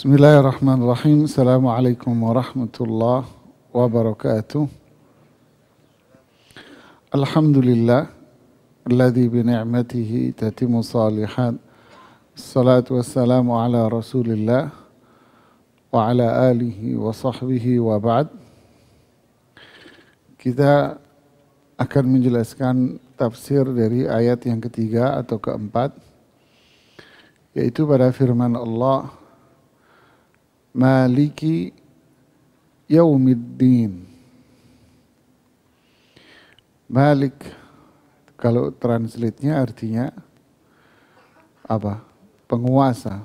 Bismillahirrahmanirrahim. Assalamualaikum warahmatullahi wabarakatuh. Alhamdulillah alladhi bi ni'matihi tatimu salihat. Salatu wassalamu ala Rasulillah wa ala alihi wa sahbihi wa ba'd. Kita akan menjelaskan tafsir dari ayat yang ketiga atau keempat yaitu pada firman Allah maliki yaumiddin. Malik kalau translate-nya artinya apa? Penguasa.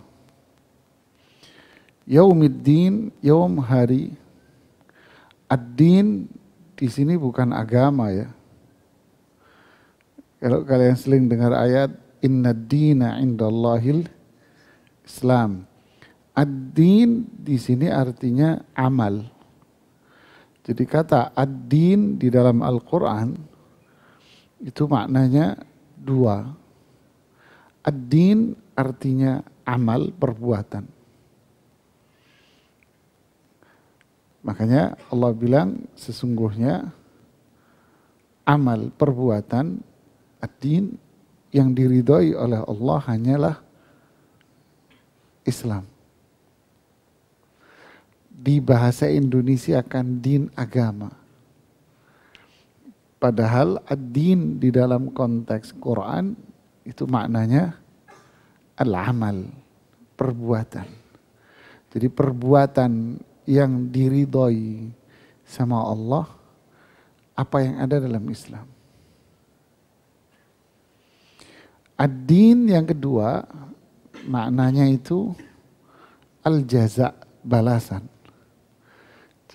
Yaumiddin, yaum hari. Ad-din di sini bukan agama ya. Kalau kalian sering dengar ayat inna dina indallahil Islam Ad-din di sini artinya amal. Jadi kata ad-din di dalam Al-Quran itu maknanya dua. Ad-din artinya amal perbuatan. Makanya Allah bilang sesungguhnya amal perbuatan ad-din yang diridhoi oleh Allah hanyalah Islam di bahasa Indonesia akan din agama. Padahal ad-din di dalam konteks Quran itu maknanya al-amal, perbuatan. Jadi perbuatan yang diridhoi sama Allah apa yang ada dalam Islam. Ad-din yang kedua maknanya itu al-jaza balasan.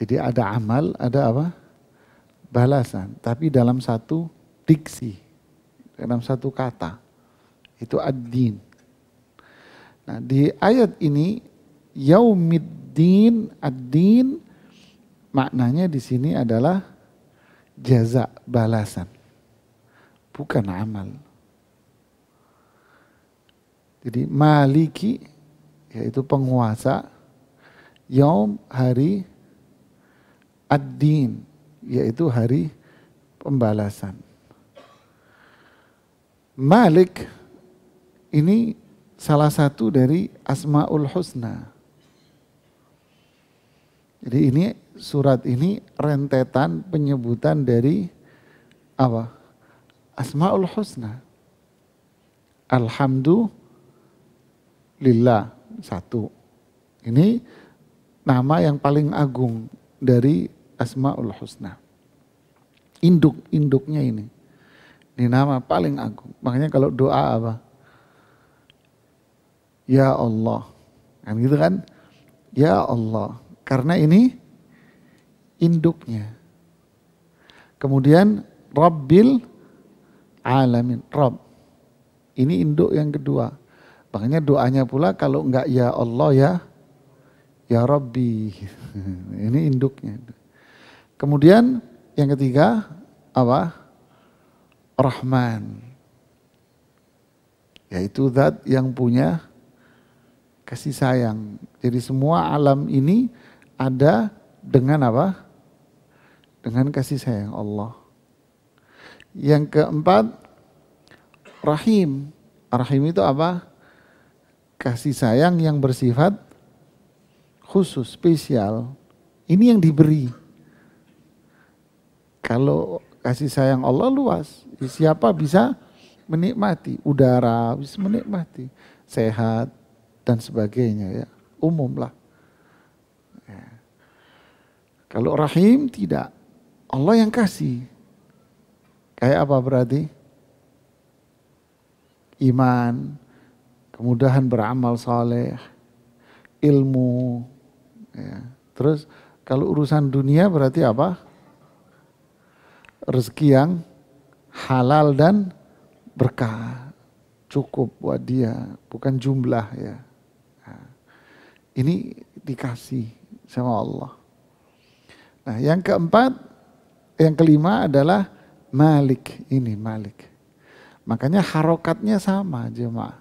Jadi ada amal, ada apa? Balasan. Tapi dalam satu diksi, dalam satu kata. Itu ad-din. Nah, di ayat ini yaumid-din, ad-din maknanya di sini adalah jaza balasan. Bukan amal. Jadi maliki yaitu penguasa yaum hari ad-din yaitu hari pembalasan. Malik ini salah satu dari Asmaul Husna. Jadi ini surat ini rentetan penyebutan dari apa? Asmaul Husna. Alhamdulillah satu. Ini nama yang paling agung dari Asmaul Husna. Induk-induknya ini. Ini nama paling agung. Makanya kalau doa apa? Ya Allah. Kan gitu kan? Ya Allah. Karena ini induknya. Kemudian Rabbil Alamin. Rabb. Ini induk yang kedua. Makanya doanya pula kalau enggak ya Allah ya, ya Rabbi. Ini induknya. Kemudian yang ketiga apa? Rahman. Yaitu zat yang punya kasih sayang. Jadi semua alam ini ada dengan apa? Dengan kasih sayang Allah. Yang keempat, rahim. Rahim itu apa? Kasih sayang yang bersifat khusus, spesial. Ini yang diberi. Kalau kasih sayang Allah luas, siapa bisa menikmati udara, bisa menikmati sehat dan sebagainya ya. Umum lah. Ya. Kalau rahim tidak, Allah yang kasih. Kayak apa berarti? Iman, kemudahan beramal saleh, ilmu. Ya. Terus kalau urusan dunia berarti apa? rezeki yang halal dan berkah. Cukup buat dia, bukan jumlah ya. Nah, ini dikasih sama Allah. Nah, yang keempat, yang kelima adalah Malik. Ini Malik. Makanya harokatnya sama jemaah.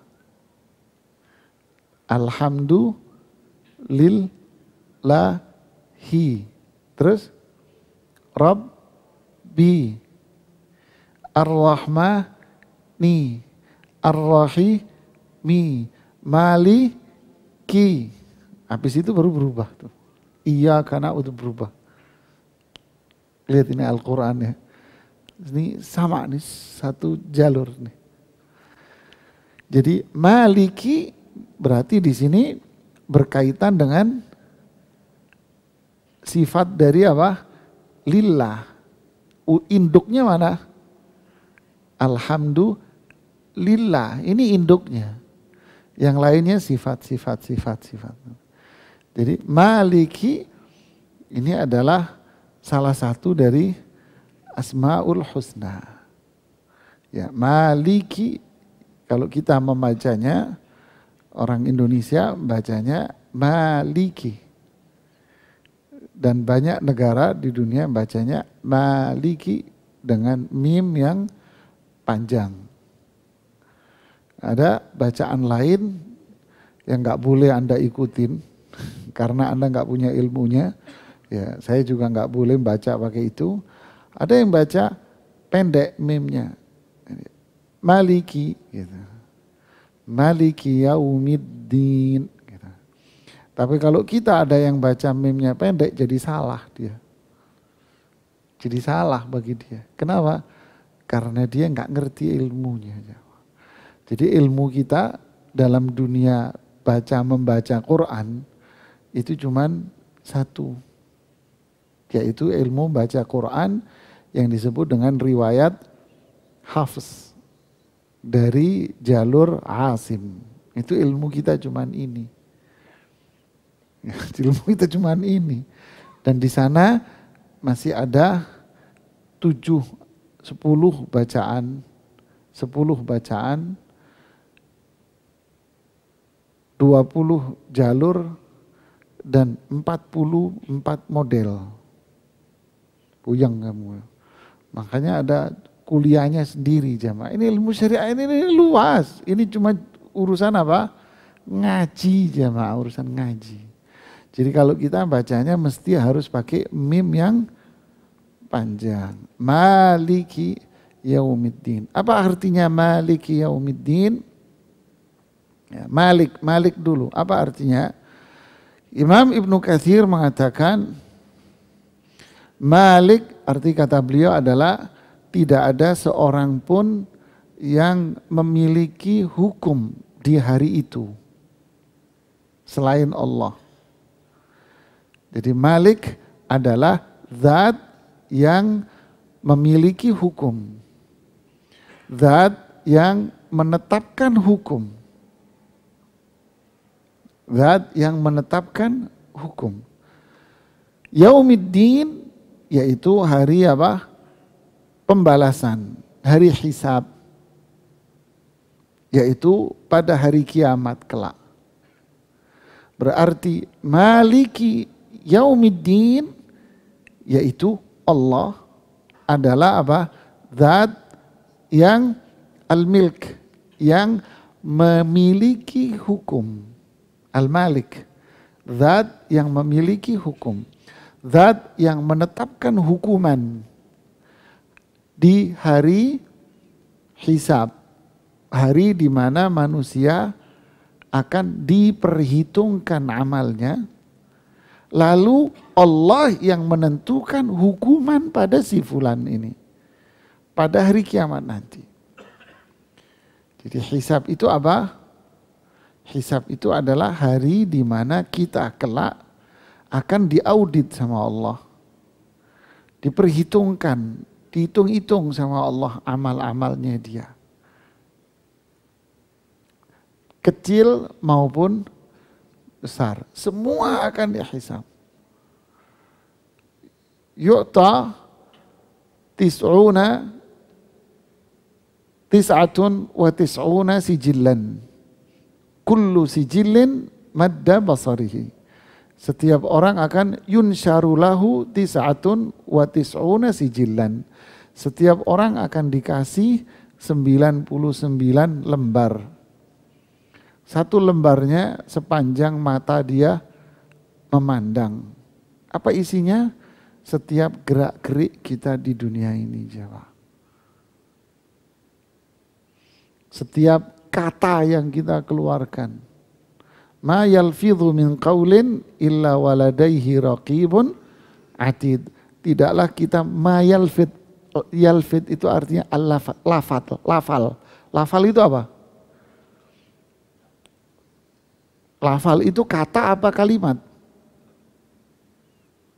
Alhamdulillahi. Terus Rob bi ar ni, ar rahi mali maliki habis itu baru berubah tuh iya karena udah berubah lihat ini Al-Qur'an ya ini sama nih satu jalur nih jadi maliki berarti di sini berkaitan dengan sifat dari apa? Lillah induknya mana? Alhamdulillah. Ini induknya. Yang lainnya sifat, sifat, sifat, sifat. Jadi maliki ini adalah salah satu dari asmaul husna. Ya, maliki kalau kita membacanya orang Indonesia bacanya maliki dan banyak negara di dunia bacanya maliki dengan mim yang panjang. Ada bacaan lain yang nggak boleh anda ikutin karena anda nggak punya ilmunya. Ya, saya juga nggak boleh baca pakai itu. Ada yang baca pendek mimnya. Maliki gitu. Maliki yaumiddin tapi kalau kita ada yang baca mimnya pendek jadi salah dia. Jadi salah bagi dia. Kenapa? Karena dia nggak ngerti ilmunya. Jadi ilmu kita dalam dunia baca membaca Quran itu cuman satu yaitu ilmu baca Quran yang disebut dengan riwayat hafs dari jalur asim. Itu ilmu kita cuman ini. Ya, ilmu kita cuma ini. Dan di sana masih ada tujuh, sepuluh bacaan, sepuluh bacaan, dua puluh jalur, dan empat puluh empat model. Puyeng kamu. Makanya ada kuliahnya sendiri jamaah. Ini ilmu syariah ini, ini luas. Ini cuma urusan apa? Ngaji jamaah, urusan ngaji. Jadi kalau kita bacanya mesti harus pakai mim yang panjang. Maliki yaumiddin. Apa artinya maliki yaumiddin? Ya, malik, malik dulu. Apa artinya? Imam Ibnu Kathir mengatakan, Malik arti kata beliau adalah tidak ada seorang pun yang memiliki hukum di hari itu selain Allah. Jadi Malik adalah zat yang memiliki hukum. Zat yang menetapkan hukum. Zat yang menetapkan hukum. Yaumiddin yaitu hari apa? Pembalasan, hari hisab. Yaitu pada hari kiamat kelak. Berarti maliki yaumiddin yaitu Allah adalah apa? Zat yang al-milk yang memiliki hukum. Al-Malik. Zat yang memiliki hukum. Zat yang menetapkan hukuman di hari hisab. Hari di mana manusia akan diperhitungkan amalnya Lalu Allah yang menentukan hukuman pada si fulan ini. Pada hari kiamat nanti. Jadi hisab itu apa? Hisab itu adalah hari di mana kita kelak akan diaudit sama Allah. Diperhitungkan, dihitung-hitung sama Allah amal-amalnya dia. Kecil maupun besar. Semua akan dihisab. Yu'ta tis'una tis'atun wa tis'una sijillan. Kullu sijillin madda basarihi. Setiap orang akan yunsharulahu tis'atun wa tis'una sijillan. Setiap orang akan dikasih 99 lembar satu lembarnya sepanjang mata dia memandang. Apa isinya? Setiap gerak-gerik kita di dunia ini, Jawa. Setiap kata yang kita keluarkan. Ma yalfidhu min qawlin illa waladaihi raqibun atid. Tidaklah kita ma yalfid. Yalfid itu artinya al-lafal. Lafal. Lafal itu apa? Lafal itu kata apa kalimat?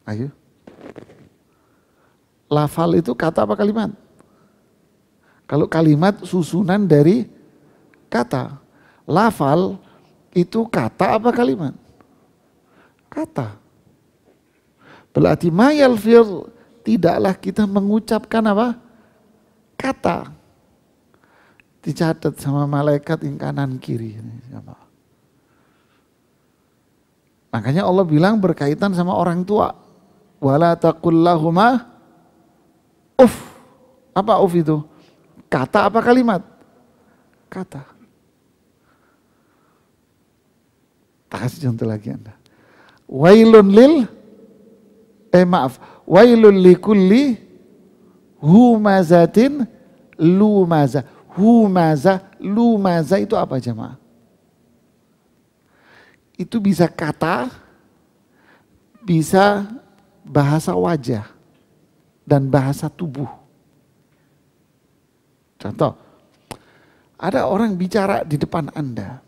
Ayo. Lafal itu kata apa kalimat? Kalau kalimat susunan dari kata. Lafal itu kata apa kalimat? Kata. Berarti mayalfir tidaklah kita mengucapkan apa? Kata. Dicatat sama malaikat yang kanan kiri. ini Siapa? Makanya Allah bilang berkaitan sama orang tua. Wala taqullahuma uf. Apa uf itu? Kata apa kalimat? Kata. Tak kasih contoh lagi Anda. Wailun lil eh maaf, wailun likulli humazatin lumaza. Humaza, lumaza itu apa jemaah? itu bisa kata, bisa bahasa wajah dan bahasa tubuh. Contoh, ada orang bicara di depan Anda.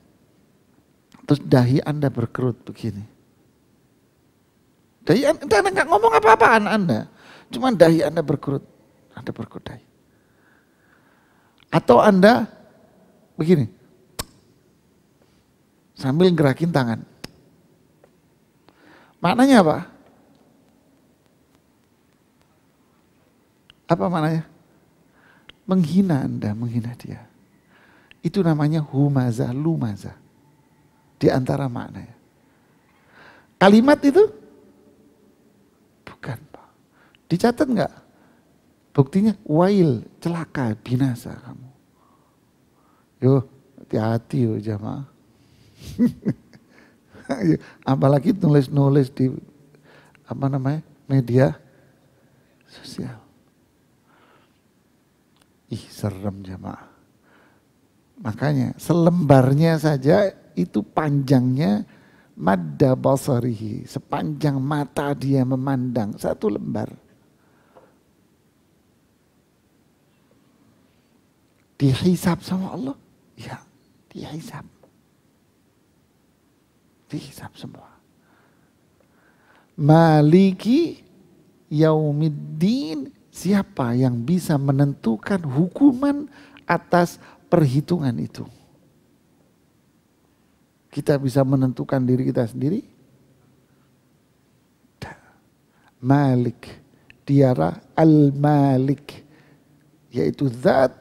Terus dahi Anda berkerut begini. Dahi Anda, nggak ngomong apa-apaan Anda. cuma dahi Anda berkerut. Anda berkerut dahi. Atau Anda begini sambil gerakin tangan. Maknanya apa? Apa maknanya? Menghina Anda, menghina dia. Itu namanya humazah, lumazah. Di antara maknanya. Kalimat itu? Bukan, Pak. Dicatat nggak? Buktinya wail, celaka, binasa kamu. Yo, hati-hati yo jamaah. Iya, apalagi nulis-nulis di apa namanya media sosial. Ih serem jemaah Makanya selembarnya saja itu panjangnya madda basarihi. Sepanjang mata dia memandang. Satu lembar. Dihisap sama Allah. Ya, dihisap dihisap semua. Maliki yaumiddin siapa yang bisa menentukan hukuman atas perhitungan itu? Kita bisa menentukan diri kita sendiri? Malik, diara al-Malik, yaitu zat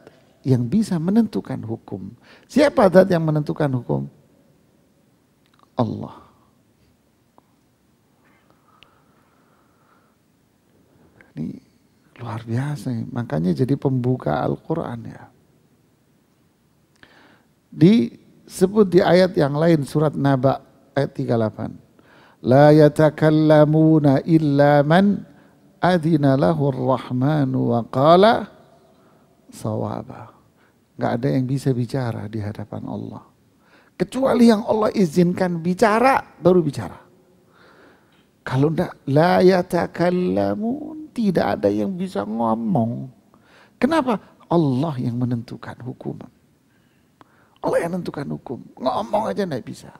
yang bisa menentukan hukum. Siapa zat yang menentukan hukum? Allah. Ini luar biasa. Makanya jadi pembuka Al-Quran ya. Disebut di ayat yang lain surat Naba ayat 38. La yatakallamuna illa man adina lahu rahmanu wa qala sawaba. Gak ada yang bisa bicara di hadapan Allah. Kecuali yang Allah izinkan bicara, baru bicara. Kalau tidak, la yatakallamun, tidak ada yang bisa ngomong. Kenapa? Allah yang menentukan hukuman. Allah yang menentukan hukum. Ngomong aja tidak bisa.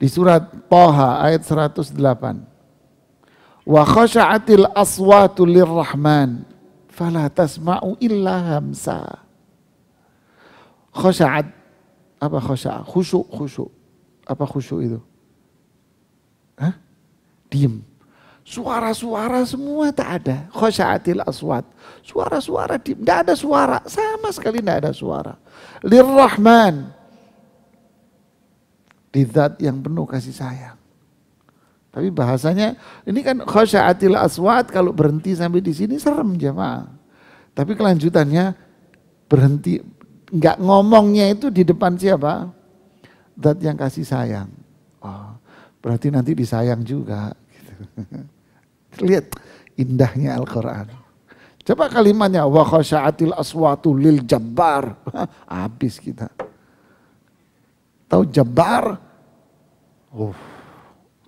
Di surat Toha ayat 108. Wa khasha'atil aswatu lirrahman. Fala tasma'u illa hamsa khosa'at apa khusyad, khusuk khusuk apa khusuk itu Hah? diem suara-suara semua tak ada khosa'atil aswat suara-suara diem tidak ada suara sama sekali tidak ada suara lirrahman di zat yang penuh kasih sayang tapi bahasanya ini kan khusyadil aswat kalau berhenti sampai di sini serem jemaah. Tapi kelanjutannya berhenti nggak ngomongnya itu di depan siapa? Zat yang kasih sayang. Oh, berarti nanti disayang juga. Gitu. Lihat indahnya Al-Quran. Coba kalimatnya wa khasyatil aswatu lil jabbar. Habis kita. Tahu jabbar? Oh,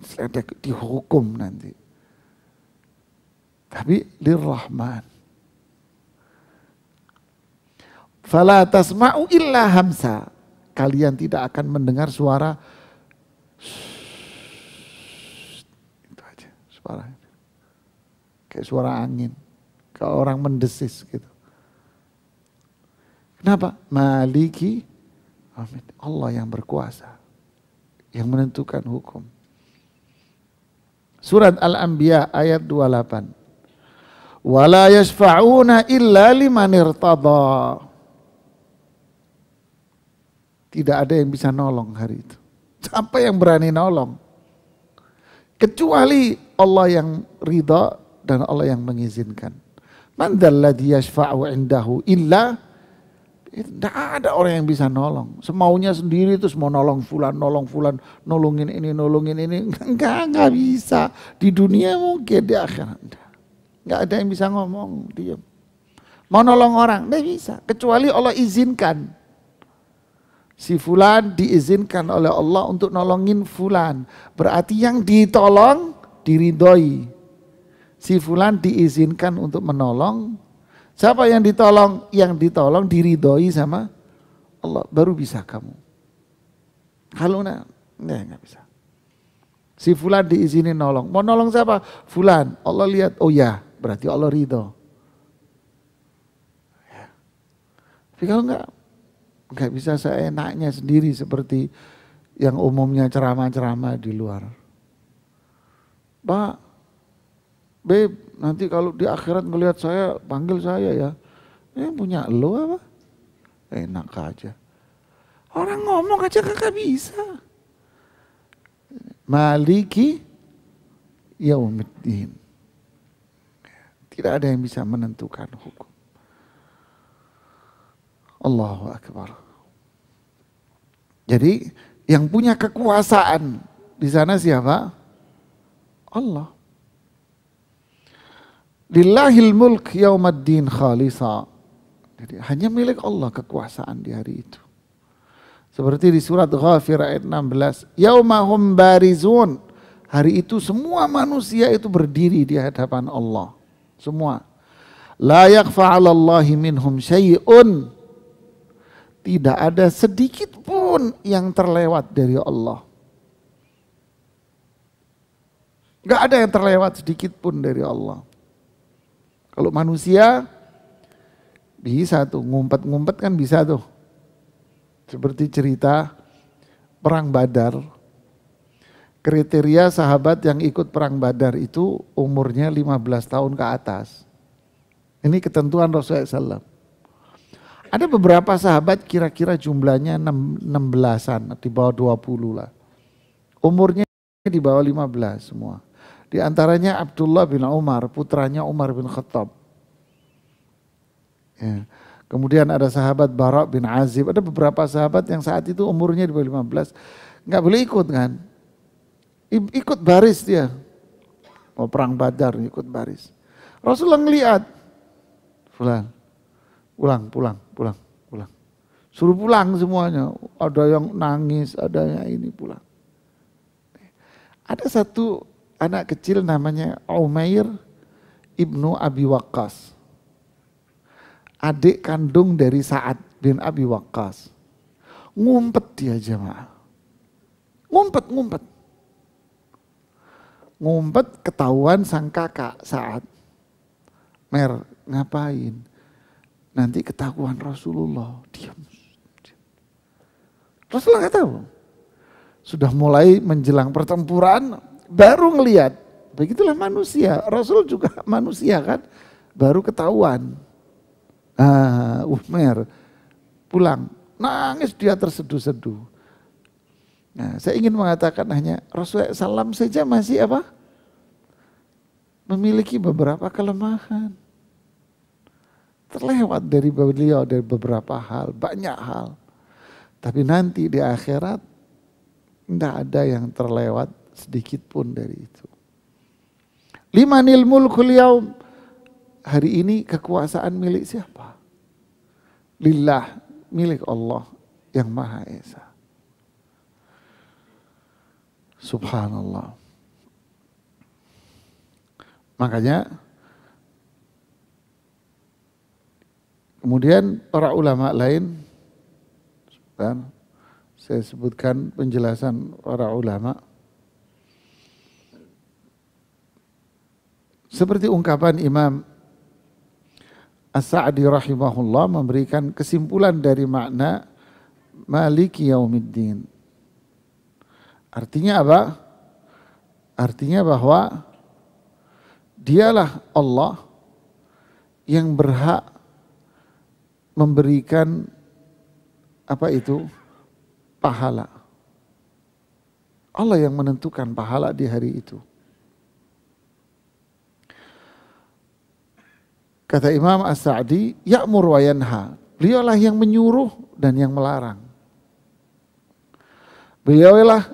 sedek dihukum nanti. Tapi lirrahman. Fala tasma'u illa hamsa. Kalian tidak akan mendengar suara itu aja suara kayak suara angin kayak orang mendesis gitu. Kenapa? Maliki Amin. Allah yang berkuasa yang menentukan hukum. Surat Al-Anbiya ayat 28. Wala yashfa'una illa liman irtadha. Tidak ada yang bisa nolong hari itu. Siapa yang berani nolong? Kecuali Allah yang ridha dan Allah yang mengizinkan. Man yashfa'u indahu illa tidak ada orang yang bisa nolong. Semaunya sendiri terus mau nolong fulan, nolong fulan, nolongin ini, nolongin ini. Enggak, enggak bisa. Di dunia mungkin, di akhirat. Enggak ada yang bisa ngomong, diam. Mau nolong orang, enggak bisa. Kecuali Allah izinkan. Si fulan diizinkan oleh Allah untuk nolongin fulan. Berarti yang ditolong diridhoi. Si fulan diizinkan untuk menolong. Siapa yang ditolong? Yang ditolong diridhoi sama Allah. Baru bisa kamu. Kalau enggak, nah, enggak bisa. Si fulan diizinin nolong. Mau nolong siapa? Fulan. Allah lihat, oh ya, berarti Allah ridho. Ya. Tapi kalau enggak, nggak bisa seenaknya sendiri seperti yang umumnya ceramah-ceramah di luar. Pak, Beb, nanti kalau di akhirat ngelihat saya, panggil saya ya. Eh, punya lo apa? Enak aja. Orang ngomong aja kakak bisa. Maliki yaumiddin. Tidak ada yang bisa menentukan hukum. Allahu Akbar. Jadi yang punya kekuasaan di sana siapa? Allah. Lillahil mulk yaumaddin khalisa. Jadi hanya milik Allah kekuasaan di hari itu. Seperti di surat Ghafir ayat 16. Yaumahum barizun. Hari itu semua manusia itu berdiri di hadapan Allah. Semua. La yakfa'alallahi minhum syai'un. Tidak ada sedikit pun yang terlewat dari Allah. Gak ada yang terlewat sedikit pun dari Allah. Kalau manusia bisa tuh ngumpet-ngumpet kan bisa tuh. Seperti cerita perang Badar. Kriteria sahabat yang ikut perang Badar itu umurnya 15 tahun ke atas. Ini ketentuan Rasulullah SAW. Ada beberapa sahabat kira-kira jumlahnya 16-an, di bawah 20 lah. Umurnya di bawah 15 semua. Di antaranya Abdullah bin Umar, putranya Umar bin Khattab. Ya. Kemudian ada sahabat Barak bin Azib. Ada beberapa sahabat yang saat itu umurnya di bawah 15. Nggak boleh ikut kan. Ikut baris dia. Mau perang badar ikut baris. Rasulullah ngeliat. Fulan pulang, pulang, pulang, pulang. Suruh pulang semuanya. Ada yang nangis, ada yang ini pulang. Ada satu anak kecil namanya Umair ibnu Abi Waqqas. Adik kandung dari Sa'ad bin Abi Waqqas. Ngumpet dia jemaah. Ngumpet, ngumpet. Ngumpet ketahuan sang kakak saat Mer, ngapain? Nanti ketahuan Rasulullah. Diam. Rasulullah nggak tahu. Sudah mulai menjelang pertempuran, baru ngelihat. Begitulah manusia. Rasul juga manusia kan. Baru ketahuan. Ah, Umar pulang. Nangis dia terseduh-seduh. Nah, saya ingin mengatakan hanya Rasulullah salam saja masih apa? Memiliki beberapa kelemahan terlewat dari beliau dari beberapa hal, banyak hal. Tapi nanti di akhirat tidak ada yang terlewat sedikit pun dari itu. lima mulkul yaum. Hari ini kekuasaan milik siapa? Lillah, milik Allah yang Maha Esa. Subhanallah. Makanya Kemudian para ulama lain, dan saya sebutkan penjelasan para ulama. Seperti ungkapan Imam As-Sa'di rahimahullah memberikan kesimpulan dari makna Maliki yaumiddin. Artinya apa? Artinya bahwa dialah Allah yang berhak memberikan apa itu pahala. Allah yang menentukan pahala di hari itu. Kata Imam As-Sa'di, ya'mur wa yanha. Beliaulah yang menyuruh dan yang melarang. Beliaulah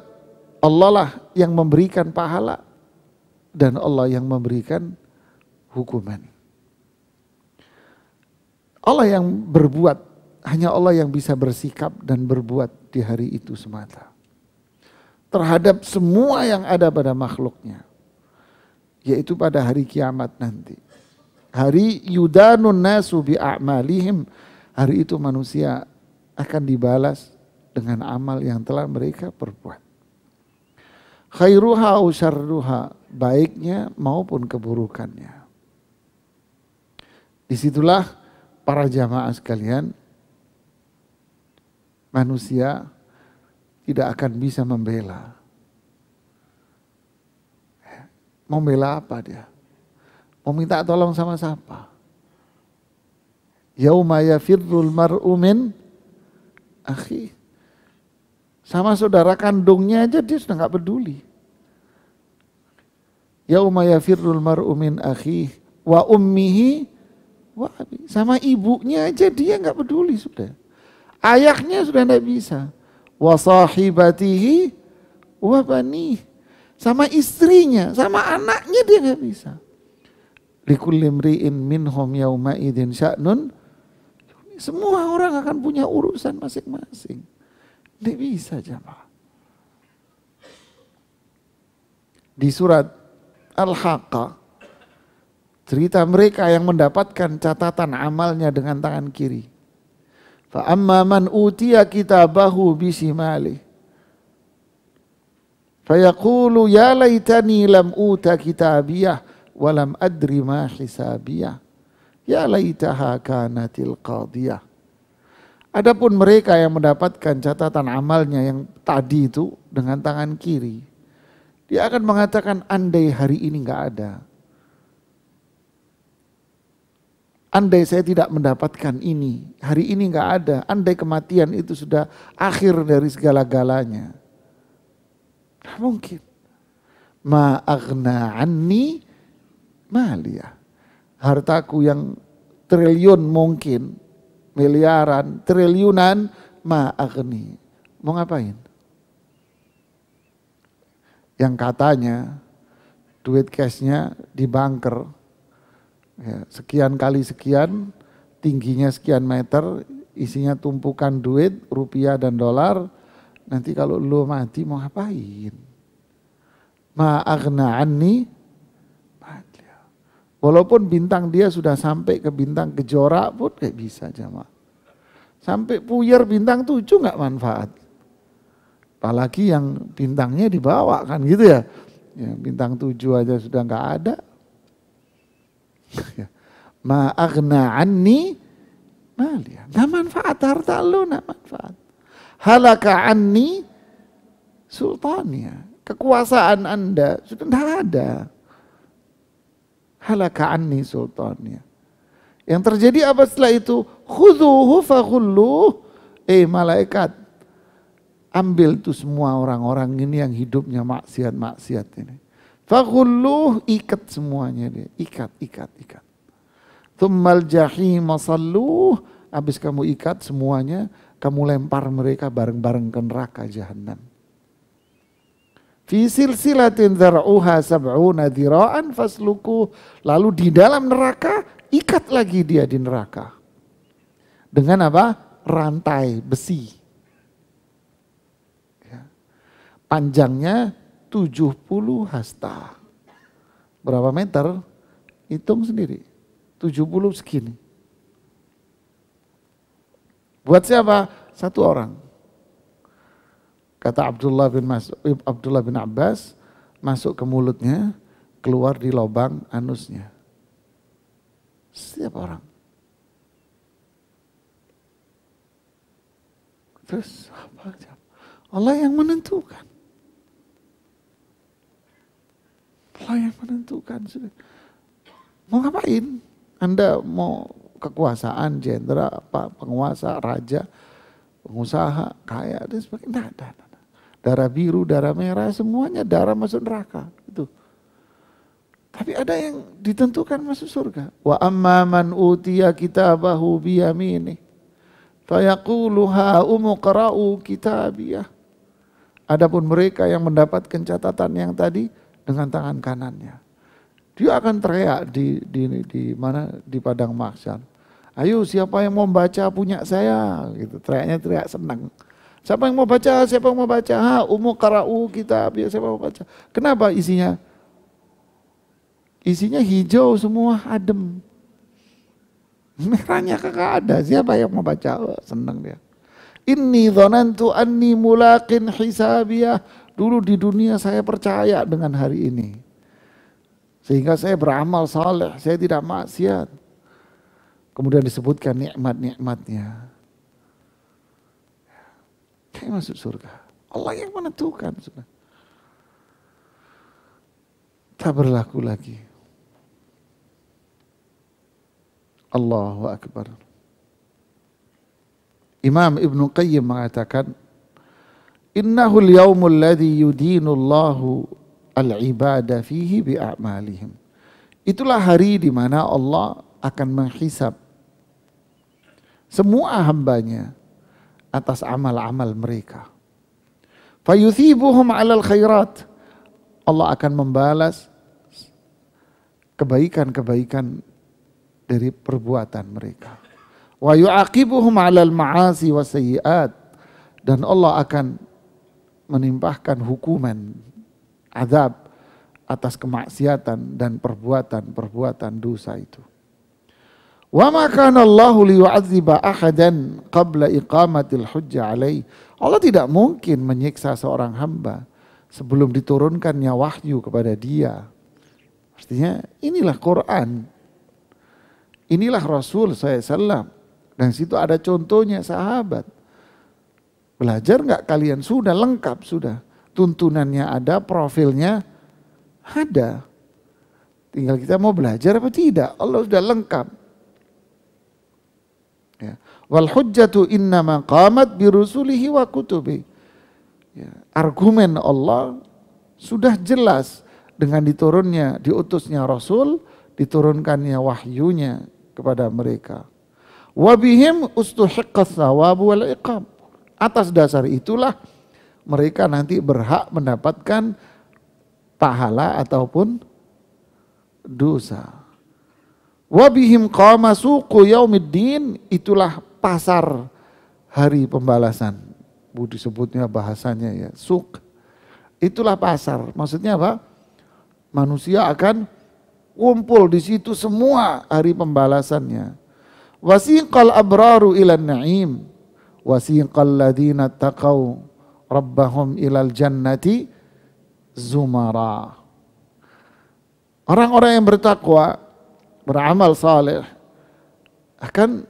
Allah lah yang memberikan pahala dan Allah yang memberikan hukuman. Allah yang berbuat, hanya Allah yang bisa bersikap dan berbuat di hari itu semata. Terhadap semua yang ada pada makhluknya. Yaitu pada hari kiamat nanti. Hari yudanun nasu bi'a'malihim. Hari itu manusia akan dibalas dengan amal yang telah mereka perbuat. Khairuha usharruha baiknya maupun keburukannya. Disitulah para jamaah sekalian, manusia tidak akan bisa membela. Membela apa dia? Mau minta tolong sama siapa? Yauma yafirrul mar'u min akhi. Sama saudara kandungnya aja dia sudah nggak peduli. Yauma yafirrul mar'u min akhi wa ummihi Wahabi. Sama ibunya aja dia nggak peduli sudah. Ayahnya sudah tidak bisa. Wasahibatihi wabani. Sama istrinya, sama anaknya dia nggak bisa. Likullimri'in minhum yauma idin sya'nun. Semua orang akan punya urusan masing-masing. Tidak bisa jamaah. Di surat Al-Haqqah Cerita mereka yang mendapatkan catatan amalnya dengan tangan kiri. Fa amma man utiya kitabahu bisimali. yaqulu ya laitani lam uta kitabiyah walam adri ma hisabiyah. Ya laitaha kanatil qadiyah. Adapun mereka yang mendapatkan catatan amalnya yang tadi itu dengan tangan kiri, dia akan mengatakan andai hari ini nggak ada, Andai saya tidak mendapatkan ini, hari ini nggak ada. Andai kematian itu sudah akhir dari segala-galanya. Nah, mungkin. Ma'agna anni malia. Hartaku yang triliun mungkin, miliaran, triliunan, agni. Mau ngapain? Yang katanya duit cashnya di banker, ya, sekian kali sekian, tingginya sekian meter, isinya tumpukan duit, rupiah dan dolar. Nanti kalau lu mati mau ngapain? Ma'agna'anni Walaupun bintang dia sudah sampai ke bintang kejora pun kayak eh, bisa jamaah. Sampai puyer bintang tujuh nggak manfaat. Apalagi yang bintangnya dibawa kan gitu ya. ya bintang tujuh aja sudah nggak ada Ya. Ma agna anni malia. Nggak manfaat harta lu, nggak manfaat. Halaka anni sultannya. Kekuasaan anda sudah tidak ada. Halaka anni sultannya. Yang terjadi apa setelah itu? Khuduhu fakhulluh. Eh malaikat, ambil tuh semua orang-orang ini yang hidupnya maksiat-maksiat ini Fakhulluh ikat semuanya dia, ikat, ikat, ikat. Thummal jahim masalluh, habis kamu ikat semuanya, kamu lempar mereka bareng-bareng ke neraka jahanam. Fi silatin zara'uha sab'una dhira'an fasluku. Lalu di dalam neraka, ikat lagi dia di neraka. Dengan apa? Rantai besi. Ya. Panjangnya 70 hasta. Berapa meter? Hitung sendiri. 70 segini. Buat siapa? Satu orang. Kata Abdullah bin Mas, Abdullah bin Abbas, masuk ke mulutnya, keluar di lubang anusnya. Setiap orang. Terus apa? Allah yang menentukan. Allah yang menentukan. Mau ngapain? Anda mau kekuasaan, jenderal, apa, penguasa, raja, pengusaha, kaya dan sebagainya. Nah, nah, nah. Darah biru, darah merah, semuanya darah masuk neraka. Gitu. Tapi ada yang ditentukan masuk surga. Wa amma man utia kitabahu biyamini. Fayaquluha umuqra'u kitabiyah. Adapun mereka yang mendapatkan catatan yang tadi, dengan tangan kanannya. Dia akan teriak di di di mana di padang mahsyar. Ayo siapa yang mau baca punya saya gitu. Teriaknya teriak senang. Siapa yang mau baca? Siapa yang mau baca? Ha, umu karau kita biar siapa mau baca? Kenapa isinya? Isinya hijau semua adem. Merahnya kagak ada. Siapa yang mau baca? Oh, senang dia. Inni zonantu anni mulaqin hisabiyah Dulu di dunia saya percaya dengan hari ini. Sehingga saya beramal saleh, saya tidak maksiat. Kemudian disebutkan nikmat-nikmatnya. Saya masuk surga. Allah yang menentukan. Sudah. Tak berlaku lagi. Allahu Akbar. Imam Ibn Qayyim mengatakan, Innahul yaumul ladhi yudinullahu al Ibadah fihi bi'a'malihim. Itulah hari di mana Allah akan menghisap semua hambanya atas amal-amal mereka. Fayuthibuhum alal khairat. Allah akan membalas kebaikan-kebaikan dari perbuatan mereka. Wa yu'aqibuhum alal ma'asi wa sayyi'at. Dan Allah akan menimpahkan hukuman azab atas kemaksiatan dan perbuatan-perbuatan dosa itu. Wa ma kana Allahu liyu'adziba ahadan qabla iqamatil hujjah alaihi. Allah tidak mungkin menyiksa seorang hamba sebelum diturunkannya wahyu kepada dia. Artinya inilah Quran. Inilah Rasul SAW. Dan situ ada contohnya sahabat. Belajar nggak kalian? Sudah lengkap, sudah. Tuntunannya ada, profilnya ada. Tinggal kita mau belajar apa tidak. Allah sudah lengkap. Ya. Wal hujjatu innama qamat birusulihi wa kutubi. Ya. Argumen Allah sudah jelas dengan diturunnya, diutusnya Rasul, diturunkannya wahyunya kepada mereka. Wabihim ustuhiqqas sawabu wal iqam Atas dasar itulah mereka nanti berhak mendapatkan pahala ataupun dosa. Wabihim qama suku yaumiddin itulah pasar hari pembalasan. Bu disebutnya bahasanya ya, suk. Itulah pasar. Maksudnya apa? Manusia akan kumpul di situ semua hari pembalasannya. Wasiqal abraru ilan na'im wasiqal ladzina taqau rabbahum ilal jannati zumara. Orang-orang yang bertakwa, beramal saleh akan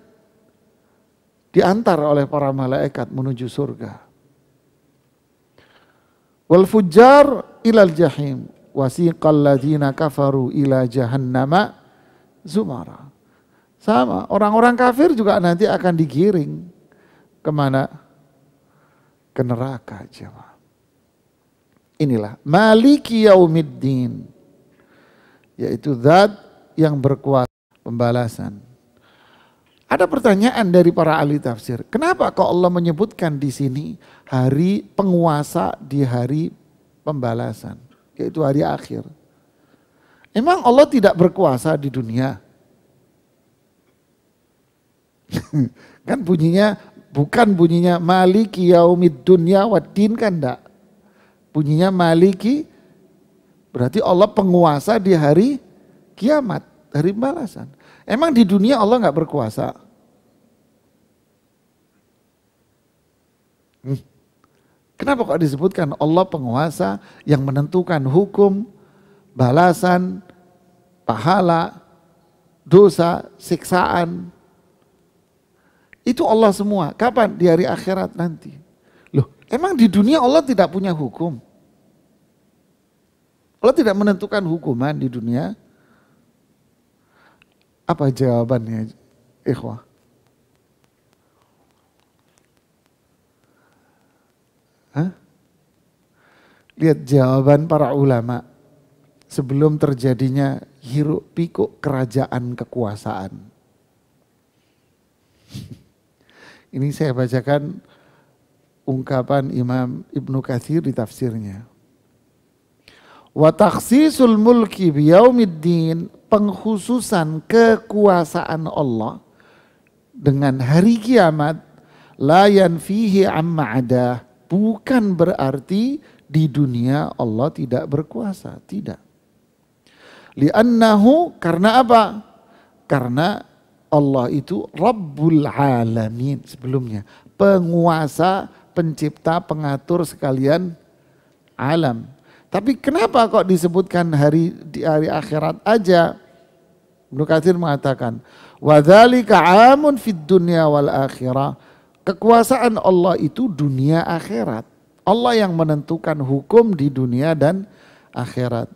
diantar oleh para malaikat menuju surga. Wal fujjar ilal jahim wasiqal ladzina kafaru ila jahannama zumara. Sama, orang-orang kafir juga nanti akan digiring kemana? Ke neraka jemaah. Inilah maliki yaumiddin. Yaitu zat yang berkuasa pembalasan. Ada pertanyaan dari para ahli tafsir. Kenapa kok Allah menyebutkan di sini hari penguasa di hari pembalasan, yaitu hari akhir? Emang Allah tidak berkuasa di dunia? kan bunyinya Bukan bunyinya maliki yaumid dunya waddin kan enggak. Bunyinya maliki berarti Allah penguasa di hari kiamat, hari balasan. Emang di dunia Allah nggak berkuasa? Hmm. Kenapa kok disebutkan Allah penguasa yang menentukan hukum, balasan, pahala, dosa, siksaan, itu Allah semua. Kapan? Di hari akhirat nanti. Loh, emang di dunia Allah tidak punya hukum? Allah tidak menentukan hukuman di dunia. Apa jawabannya, ikhwah? Lihat jawaban para ulama sebelum terjadinya hiruk pikuk kerajaan kekuasaan. Ini saya bacakan ungkapan Imam Ibnu Katsir di tafsirnya. Wa takhsisul mulki biyaumiddin, pengkhususan kekuasaan Allah dengan hari kiamat layan fihi amma ada bukan berarti di dunia Allah tidak berkuasa, tidak. Li'annahu karena apa? Karena Allah itu Rabbul Alamin sebelumnya. Penguasa, pencipta, pengatur sekalian alam. Tapi kenapa kok disebutkan hari di hari akhirat aja? Ibnu mengatakan, "Wadzalika 'amun fid dunya wal akhirah." Kekuasaan Allah itu dunia akhirat. Allah yang menentukan hukum di dunia dan akhirat.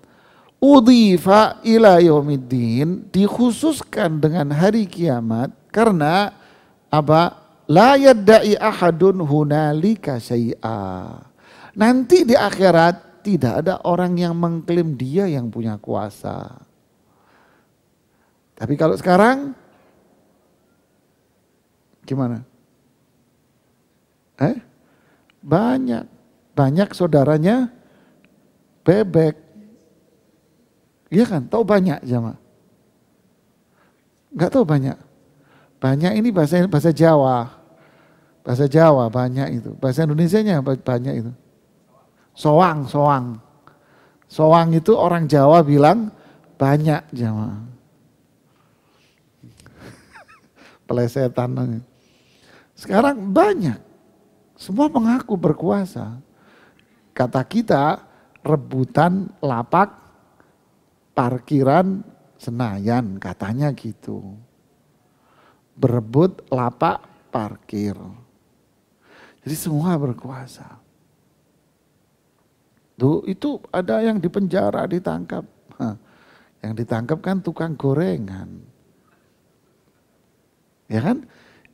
Udhifa ila yaumiddin dikhususkan dengan hari kiamat karena apa? La yadda'i ahadun hunalika syai'a. Nanti di akhirat tidak ada orang yang mengklaim dia yang punya kuasa. Tapi kalau sekarang gimana? Eh? Banyak banyak saudaranya bebek Iya kan? Tahu banyak jamaah. Enggak tahu banyak. Banyak ini bahasa bahasa Jawa. Bahasa Jawa banyak itu. Bahasa Indonesianya banyak itu. Soang, soang. Soang itu orang Jawa bilang banyak jamaah. Pelesetan. Sekarang banyak. Semua mengaku berkuasa. Kata kita rebutan lapak parkiran Senayan katanya gitu. Berebut lapak parkir. Jadi semua berkuasa. Tuh, itu ada yang dipenjara, ditangkap. Yang ditangkap kan tukang gorengan. Ya kan?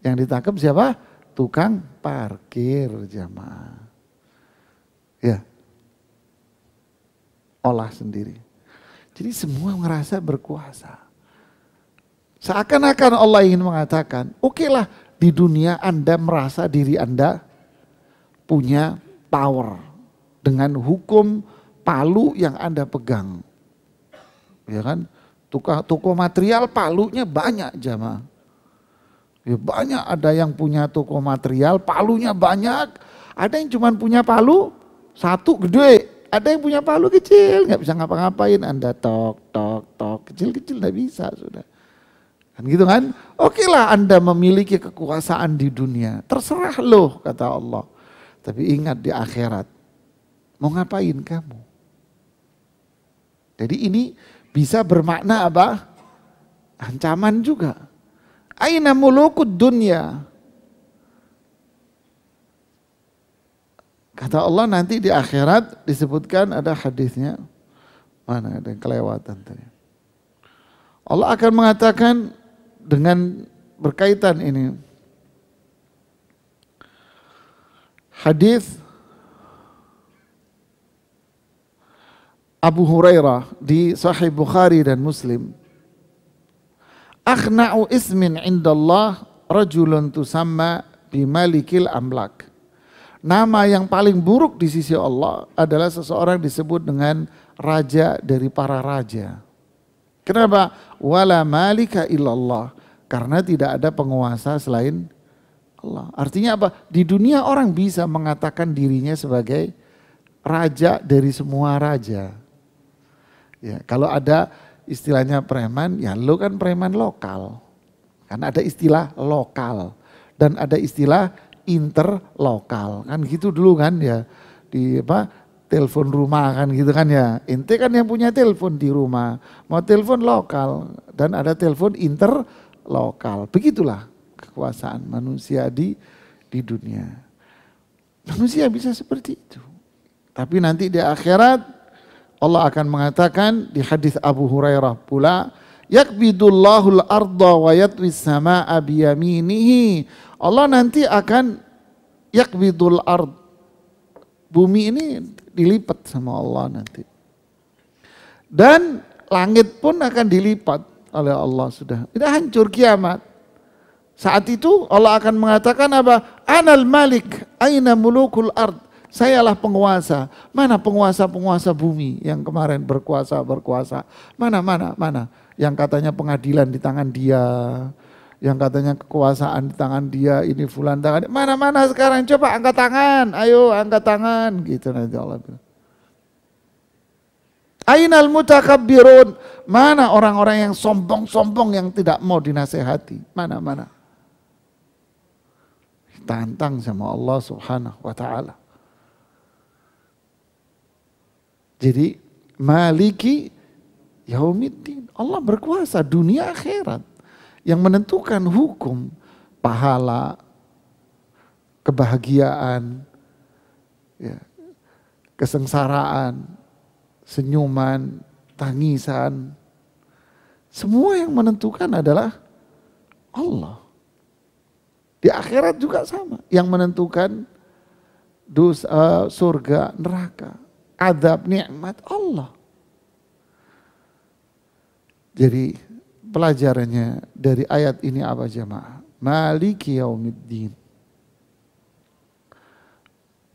Yang ditangkap siapa? Tukang parkir jamaah. Ya. Olah sendiri. Jadi semua merasa berkuasa. Seakan-akan Allah ingin mengatakan, oke okay lah di dunia Anda merasa diri Anda punya power dengan hukum palu yang Anda pegang. Ya kan? Tukang, toko material palunya banyak jamaah. Ya banyak ada yang punya toko material, palunya banyak. Ada yang cuma punya palu satu gede. Ada yang punya palu kecil, nggak bisa ngapa-ngapain. Anda tok, tok, tok, kecil-kecil nggak bisa sudah. Kan gitu kan? Oke lah Anda memiliki kekuasaan di dunia. Terserah loh kata Allah. Tapi ingat di akhirat. Mau ngapain kamu? Jadi ini bisa bermakna apa? Ancaman juga. Aina mulukud dunya Kata Allah nanti di akhirat disebutkan ada hadisnya. Mana ada yang kelewatan tadi. Allah akan mengatakan dengan berkaitan ini. Hadis Abu Hurairah di Sahih Bukhari dan Muslim. Akhna'u ismin indallah rajulun tusamma bimalikil amlak. Nama yang paling buruk di sisi Allah adalah seseorang disebut dengan raja dari para raja. Kenapa? Wala malika illallah. Karena tidak ada penguasa selain Allah. Artinya apa? Di dunia orang bisa mengatakan dirinya sebagai raja dari semua raja. Ya, kalau ada istilahnya preman, ya lo kan preman lokal. Karena ada istilah lokal dan ada istilah Inter lokal kan gitu dulu kan ya di apa telepon rumah kan gitu kan ya inti kan yang punya telepon di rumah mau telepon lokal dan ada telepon inter lokal begitulah kekuasaan manusia di di dunia manusia bisa seperti itu tapi nanti di akhirat Allah akan mengatakan di hadis Abu Hurairah pula yakbidullahul arda wa yatwis sama'a biyaminihi. Allah nanti akan yakbidul ard. Bumi ini dilipat sama Allah nanti. Dan langit pun akan dilipat oleh Allah sudah. Ini hancur kiamat. Saat itu Allah akan mengatakan apa? Anal malik, aina mulukul ard sayalah penguasa. Mana penguasa-penguasa bumi yang kemarin berkuasa-berkuasa? Mana, mana, mana? yang katanya pengadilan di tangan dia, yang katanya kekuasaan di tangan dia, ini fulan tangan mana-mana sekarang coba angkat tangan, ayo angkat tangan, gitu nanti Allah bilang. Ainal mutakabbirun, mana orang-orang yang sombong-sombong yang tidak mau dinasehati, mana-mana. Tantang sama Allah subhanahu wa ta'ala. Jadi, maliki yaumiti. Allah berkuasa dunia akhirat yang menentukan hukum pahala kebahagiaan ya, kesengsaraan senyuman tangisan semua yang menentukan adalah Allah di akhirat juga sama yang menentukan dosa, eh, surga neraka adab nikmat Allah jadi pelajarannya dari ayat ini apa jemaah? Maliki yaumiddin.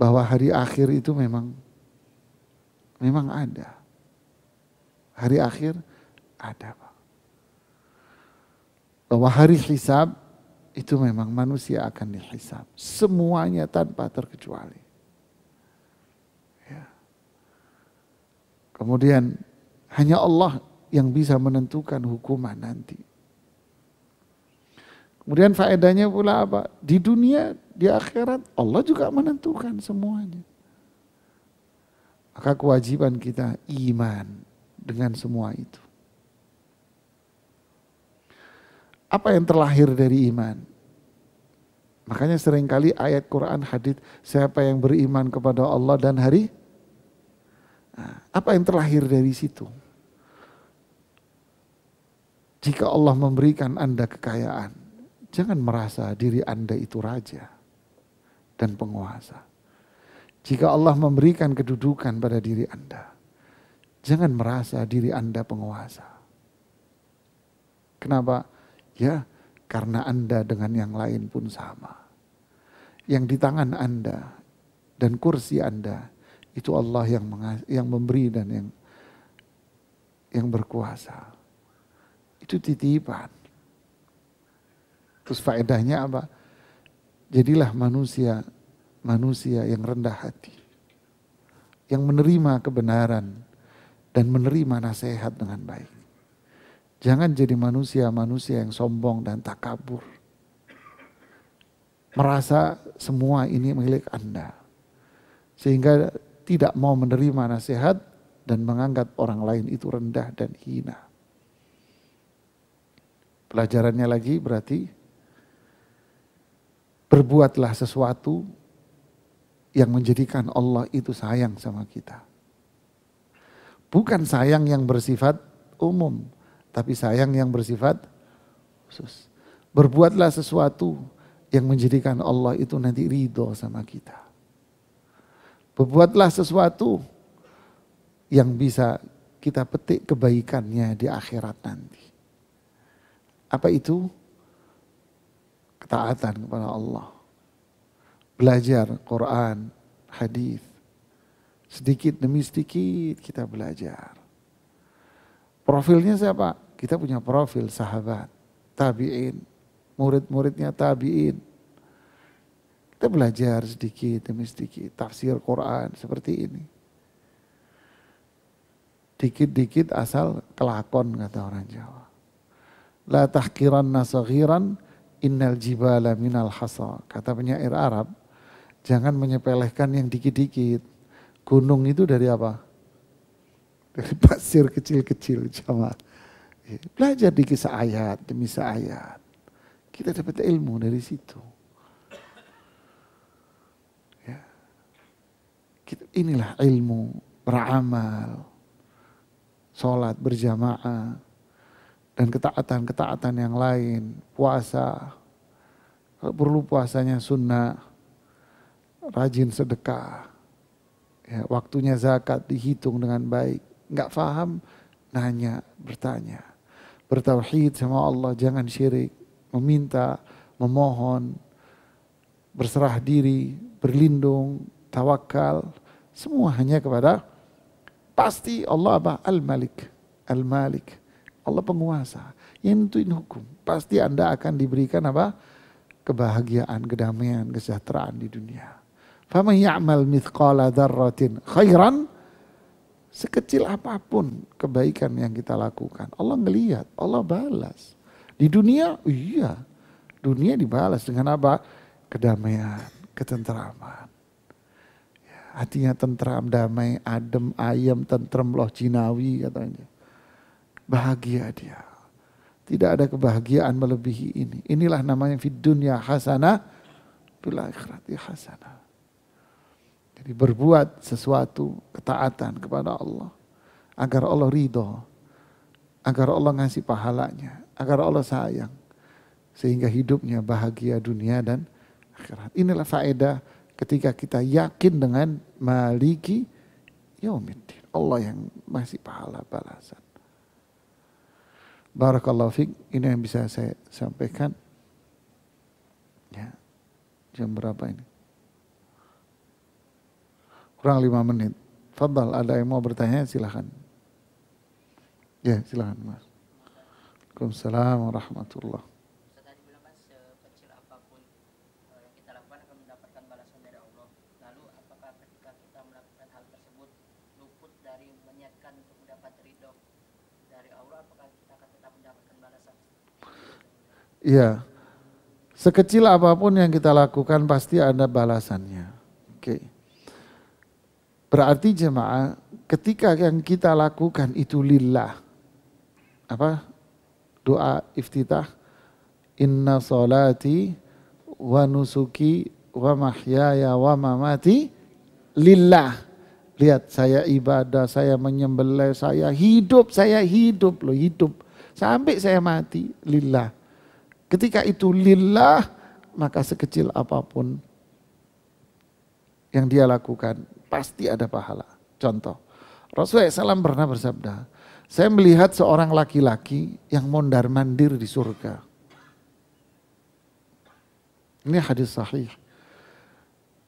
Bahwa hari akhir itu memang memang ada. Hari akhir ada. Bahwa hari hisab itu memang manusia akan dihisab. Semuanya tanpa terkecuali. Ya. Kemudian hanya Allah yang bisa menentukan hukuman nanti. Kemudian faedahnya pula apa? Di dunia, di akhirat Allah juga menentukan semuanya. Maka kewajiban kita iman dengan semua itu. Apa yang terlahir dari iman? Makanya seringkali ayat Quran hadis siapa yang beriman kepada Allah dan hari nah, apa yang terlahir dari situ? Jika Allah memberikan Anda kekayaan, jangan merasa diri Anda itu raja dan penguasa. Jika Allah memberikan kedudukan pada diri Anda, jangan merasa diri Anda penguasa. Kenapa? Ya, karena Anda dengan yang lain pun sama. Yang di tangan Anda dan kursi Anda itu Allah yang yang memberi dan yang yang berkuasa. Itu titipan. Terus faedahnya apa? Jadilah manusia manusia yang rendah hati. Yang menerima kebenaran dan menerima nasihat dengan baik. Jangan jadi manusia-manusia yang sombong dan takabur. Merasa semua ini milik Anda. Sehingga tidak mau menerima nasihat dan menganggap orang lain itu rendah dan hina. Pelajarannya lagi berarti berbuatlah sesuatu yang menjadikan Allah itu sayang sama kita. Bukan sayang yang bersifat umum, tapi sayang yang bersifat khusus. Berbuatlah sesuatu yang menjadikan Allah itu nanti ridho sama kita. Berbuatlah sesuatu yang bisa kita petik kebaikannya di akhirat nanti. Apa itu? Ketaatan kepada Allah. Belajar Quran, hadis. Sedikit demi sedikit kita belajar. Profilnya siapa? Kita punya profil sahabat, tabi'in, murid-muridnya tabi'in. Kita belajar sedikit demi sedikit tafsir Quran seperti ini. Dikit-dikit asal kelakon kata orang Jawa. La tahkiranna saghiran innal jibala minal hasa. Kata penyair Arab, jangan menyepelehkan yang dikit-dikit. Gunung itu dari apa? Dari pasir kecil-kecil jamaah. Eh, belajar di kisah ayat demi ayat. Kita dapat ilmu dari situ. Ya. Kita, inilah ilmu beramal, sholat berjamaah, dan ketaatan-ketaatan yang lain, puasa, kalau perlu puasanya sunnah, rajin sedekah, ya, waktunya zakat dihitung dengan baik, nggak faham nanya, bertanya, bertauhid sama Allah, jangan syirik, meminta, memohon, berserah diri, berlindung, tawakal, semua hanya kepada pasti Allah apa? Al-Malik, Al-Malik. Allah penguasa yang nentuin hukum. Pasti Anda akan diberikan apa? Kebahagiaan, kedamaian, kesejahteraan di dunia. Faman ya'mal mithqala dzarratin khairan sekecil apapun kebaikan yang kita lakukan. Allah ngelihat, Allah balas. Di dunia, iya. Dunia dibalas dengan apa? Kedamaian, ketenteraman. Ya, hatinya tentram, damai, adem, ayem, tentrem, loh jinawi katanya bahagia dia. Tidak ada kebahagiaan melebihi ini. Inilah namanya fid dunya hasanah, akhiratnya akhirati hasanah. Jadi berbuat sesuatu ketaatan kepada Allah agar Allah ridho, agar Allah ngasih pahalanya, agar Allah sayang sehingga hidupnya bahagia dunia dan akhirat. Inilah faedah ketika kita yakin dengan maliki yaumiddin. Allah yang masih pahala balasan. Barakallahu fiqh. Ini yang bisa saya sampaikan. Ya. Jam berapa ini? Kurang lima menit. Fadal, ada yang mau bertanya silahkan. Ya, silahkan mas. Assalamualaikum warahmatullahi Iya. Sekecil apapun yang kita lakukan pasti ada balasannya. Oke. Berarti jemaah ketika yang kita lakukan itu lillah. Apa? Doa iftitah. Inna salati wa nusuki wa mahyaya wa mamati lillah. Lihat saya ibadah, saya menyembelih, saya hidup, saya hidup loh hidup. Sampai saya mati lillah. Ketika itu lillah, maka sekecil apapun yang dia lakukan, pasti ada pahala. Contoh, Rasulullah SAW pernah bersabda, saya melihat seorang laki-laki yang mondar mandir di surga. Ini hadis sahih.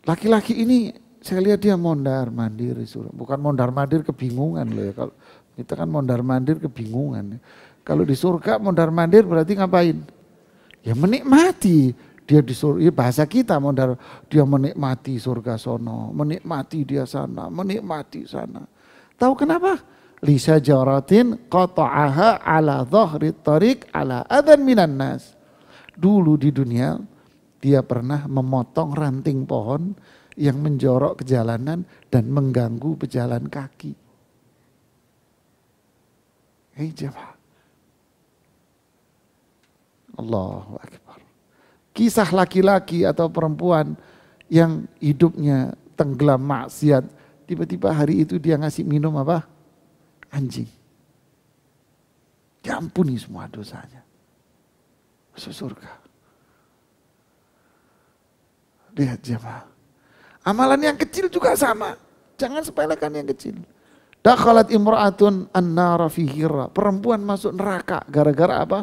Laki-laki ini saya lihat dia mondar mandir di surga. Bukan mondar mandir kebingungan loh ya. Kalau kita kan mondar mandir kebingungan. Ya. Kalau di surga mondar mandir berarti ngapain? ya menikmati dia di surga ya bahasa kita mondar dia menikmati surga sono menikmati dia sana menikmati sana tahu kenapa lisa jaratin qata'aha ala dhahri tarik ala adan minan nas dulu di dunia dia pernah memotong ranting pohon yang menjorok ke jalanan dan mengganggu pejalan kaki. Hei jemaah. Allahu Akbar. Kisah laki-laki atau perempuan yang hidupnya tenggelam maksiat, tiba-tiba hari itu dia ngasih minum apa? Anjing. Diampuni semua dosanya. Masuk surga. Lihat jemaah. Amalan yang kecil juga sama. Jangan sepelekan yang kecil. Dakhalat imra'atun an-nara fi Perempuan masuk neraka gara-gara apa?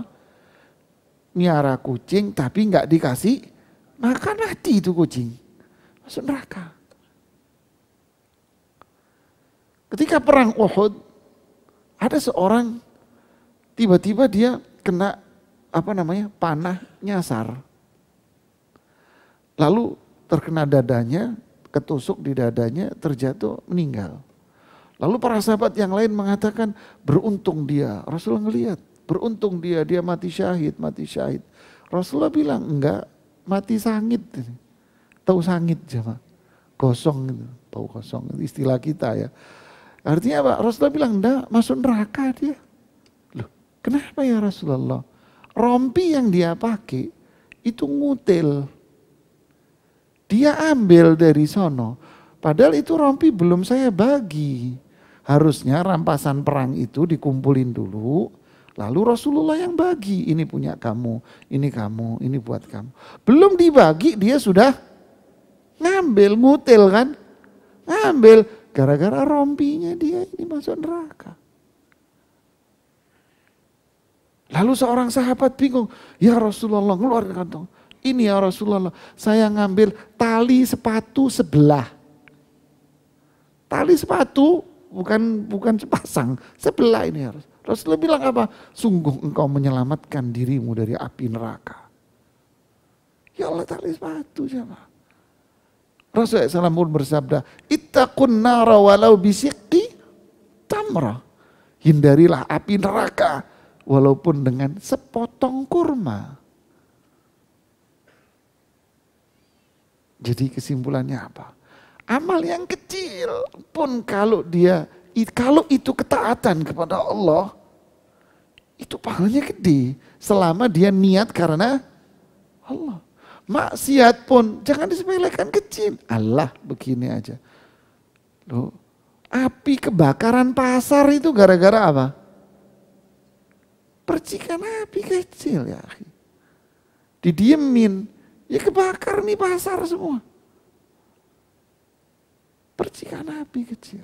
miara kucing tapi nggak dikasih makan mati itu kucing. Masuk neraka. Ketika perang Uhud, ada seorang tiba-tiba dia kena apa namanya panah nyasar. Lalu terkena dadanya, ketusuk di dadanya, terjatuh meninggal. Lalu para sahabat yang lain mengatakan beruntung dia. Rasulullah ngelihat Beruntung dia, dia mati syahid, mati syahid. Rasulullah bilang, enggak, mati sangit. Tahu sangit jemaah. kosong gitu, tahu kosong. Istilah kita ya. Artinya apa? Rasulullah bilang, enggak, masuk neraka dia. Loh, kenapa ya Rasulullah? Rompi yang dia pakai itu ngutil. Dia ambil dari sono. Padahal itu rompi belum saya bagi. Harusnya rampasan perang itu dikumpulin dulu Lalu Rasulullah yang bagi, ini punya kamu, ini kamu, ini buat kamu. Belum dibagi dia sudah ngambil, ngutil kan. Ngambil, gara-gara rompinya dia ini masuk neraka. Lalu seorang sahabat bingung, ya Rasulullah keluar dari kantong. Ini ya Rasulullah, saya ngambil tali sepatu sebelah. Tali sepatu bukan bukan sepasang, sebelah ini harus. Rasulullah bilang apa? Sungguh engkau menyelamatkan dirimu dari api neraka. Ya Allah tali sepatu siapa? Rasulullah SAW pun bersabda, Ittaqun nara walau bisikti tamra Hindarilah api neraka walaupun dengan sepotong kurma. Jadi kesimpulannya apa? Amal yang kecil pun kalau dia kalau itu ketaatan kepada Allah, itu pahalanya gede. Selama dia niat karena Allah. Maksiat pun jangan disepelekan kecil. Allah begini aja. Loh, api kebakaran pasar itu gara-gara apa? Percikan api kecil ya. Didiemin, ya kebakar nih pasar semua. Percikan api kecil.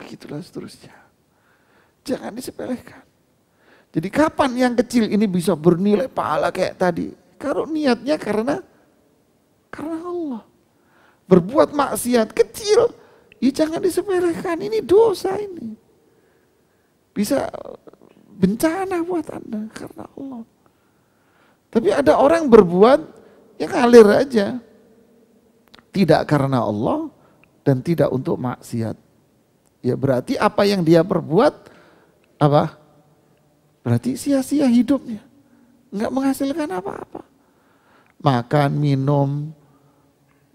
Begitulah seterusnya. Jangan disepelekan. Jadi kapan yang kecil ini bisa bernilai pahala kayak tadi? Kalau niatnya karena karena Allah. Berbuat maksiat kecil, ya jangan disepelekan. Ini dosa ini. Bisa bencana buat Anda karena Allah. Tapi ada orang berbuat yang ngalir aja. Tidak karena Allah dan tidak untuk maksiat. Ya berarti apa yang dia perbuat apa? Berarti sia-sia hidupnya. Enggak menghasilkan apa-apa. Makan, minum,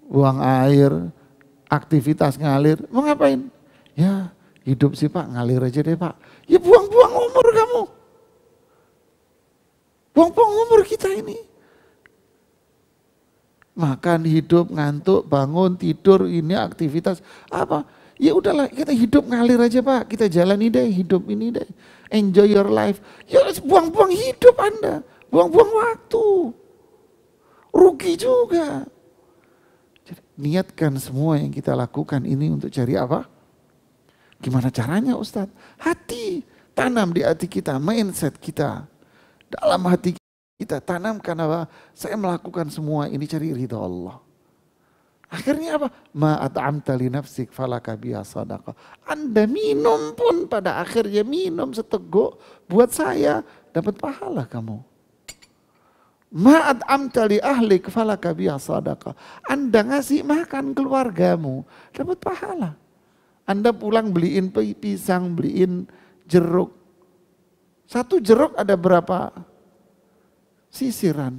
buang air, aktivitas ngalir. Mau ngapain? Ya hidup sih pak, ngalir aja deh pak. Ya buang-buang umur kamu. Buang-buang umur kita ini. Makan, hidup, ngantuk, bangun, tidur, ini aktivitas. Apa? ya udahlah kita hidup ngalir aja pak kita jalani deh hidup ini deh enjoy your life ya buang-buang hidup anda buang-buang waktu rugi juga Jadi, niatkan semua yang kita lakukan ini untuk cari apa gimana caranya Ustad? hati tanam di hati kita mindset kita dalam hati kita tanamkan apa saya melakukan semua ini cari ridho Allah Akhirnya apa? Ma'at'amta li nafsik falaka biya sadaqah. Anda minum pun pada akhirnya minum seteguk buat saya dapat pahala kamu. Ma'at'amta li ahlik falaka biya sadaqah. Anda ngasih makan keluargamu dapat pahala. Anda pulang beliin pisang, beliin jeruk. Satu jeruk ada berapa sisiran?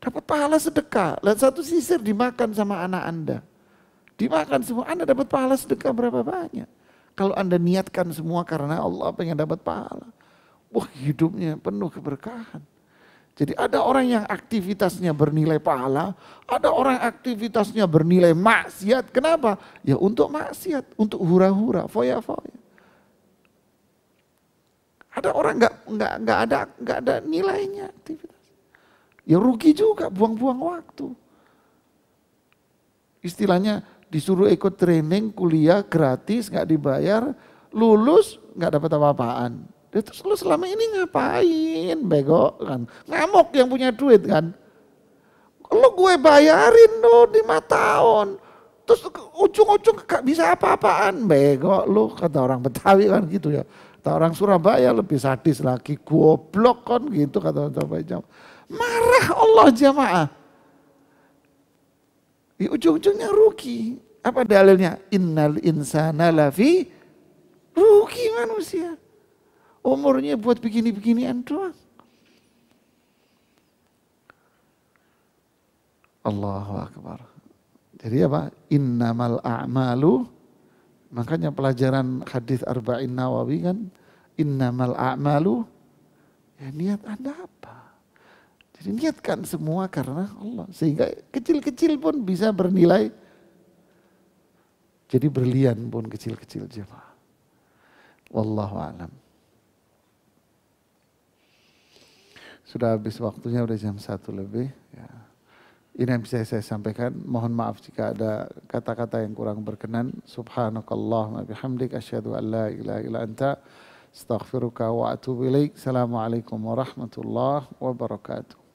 Dapat pahala sedekah. Dan satu sisir dimakan sama anak Anda. Dimakan semua. Anda dapat pahala sedekah berapa banyak. Kalau Anda niatkan semua karena Allah pengen dapat pahala. Wah hidupnya penuh keberkahan. Jadi ada orang yang aktivitasnya bernilai pahala, ada orang aktivitasnya bernilai maksiat. Kenapa? Ya untuk maksiat, untuk hura-hura, foya-foya. Ada orang nggak nggak nggak ada nggak ada nilainya Ya rugi juga, buang-buang waktu. Istilahnya disuruh ikut training, kuliah gratis, gak dibayar, lulus gak dapat apa-apaan. Ya terus lu selama ini ngapain bego kan? Ngamuk yang punya duit kan? Lu gue bayarin lo 5 tahun. Terus ujung-ujung gak bisa apa-apaan bego lu kata orang Betawi kan gitu ya. Kata orang Surabaya lebih sadis lagi goblok kan gitu kata orang Surabaya. Marah Allah jamaah. Di ujung-ujungnya rugi. Apa dalilnya? Innal insana lafi rugi manusia. Umurnya buat begini-beginian doang. Allahu Akbar. Jadi apa? Innamal a'malu. Makanya pelajaran hadis Arba'in Nawawi kan. Innamal a'malu. Ya niat Anda apa? Jadi niatkan semua karena Allah. Sehingga kecil-kecil pun bisa bernilai. Jadi berlian pun kecil-kecil jemaah. Wallahu alam. Sudah habis waktunya, udah jam satu lebih. Ya. Ini yang bisa saya sampaikan. Mohon maaf jika ada kata-kata yang kurang berkenan. Subhanakallah wa bihamdik asyhadu an la ilaha illa anta astaghfiruka wa atubu ilaik. Assalamualaikum warahmatullahi wabarakatuh.